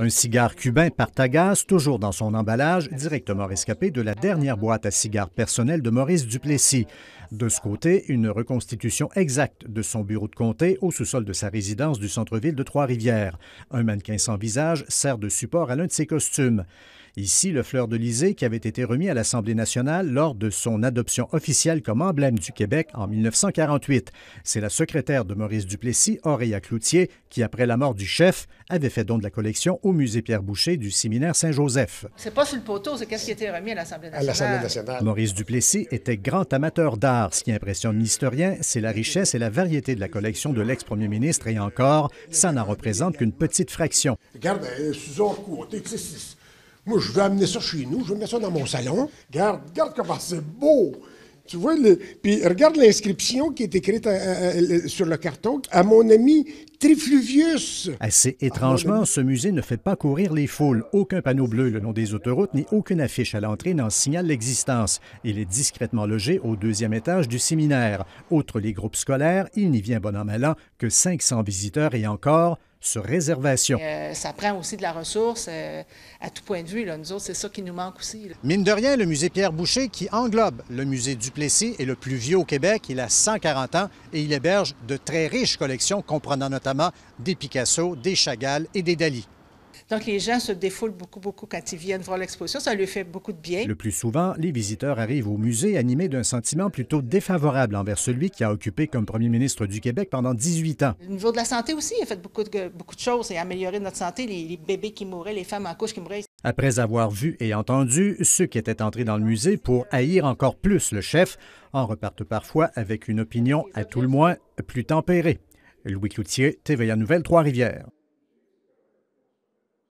un cigare cubain Partagas, toujours dans son emballage, directement rescapé de la dernière boîte à cigares personnelle de Maurice Duplessis. De ce côté, une reconstitution exacte de son bureau de comté au sous-sol de sa résidence du centre-ville de Trois-Rivières. Un mannequin sans visage sert de support à l'un de ses costumes. Ici, le fleur de lysée qui avait été remis à l'Assemblée nationale lors de son adoption officielle comme emblème du Québec en 1948. C'est la secrétaire de Maurice Duplessis, Auréa Cloutier, qui, après la mort du chef, avait fait don de la collection au musée Pierre Boucher du séminaire Saint-Joseph. C'est pas sur le poteau, c'est qu'est-ce qui a été remis À l'Assemblée nationale. Maurice Duplessis était grand amateur d'art ce qui impressionne l'historien, c'est la richesse et la variété de la collection de l'ex-premier ministre et encore, ça n'en représente qu'une petite fraction. Regarde, euh, côté, moi je vais amener ça chez nous, je vais mettre ça dans mon salon. Regarde, regarde comment c'est beau! Tu vois, le, puis regarde l'inscription qui est écrite euh, euh, sur le carton. À mon ami Trifluvius. Assez ah, étrangement, ah, ce musée ne fait pas courir les foules. Aucun panneau bleu le long des autoroutes ni aucune affiche à l'entrée n'en signale l'existence. Il est discrètement logé au deuxième étage du séminaire. Outre les groupes scolaires, il n'y vient bon an mal que 500 visiteurs et encore réservation. Euh, ça prend aussi de la ressource euh, à tout point de vue. Nous autres, c'est ça qui nous manque aussi. Mine de rien, le musée Pierre Boucher, qui englobe le musée Duplessis, est le plus vieux au Québec. Il a 140 ans et il héberge de très riches collections comprenant notamment des Picasso, des Chagall et des Dali. Donc, les gens se défoulent beaucoup, beaucoup quand ils viennent voir l'exposition. Ça lui fait beaucoup de bien. Le plus souvent, les visiteurs arrivent au musée animés d'un sentiment plutôt défavorable envers celui qui a occupé comme premier ministre du Québec pendant 18 ans. Au niveau de la santé aussi, il a fait beaucoup de, choses et amélioré notre santé. Les, les bébés qui mouraient, les femmes en couche qui mouraient. Après avoir vu et entendu, ceux qui étaient entrés dans le musée pour haïr encore plus le chef en repartent parfois avec une opinion, à tout le moins, plus tempérée. Louis Cloutier, TVA Nouvelle, Trois-Rivières.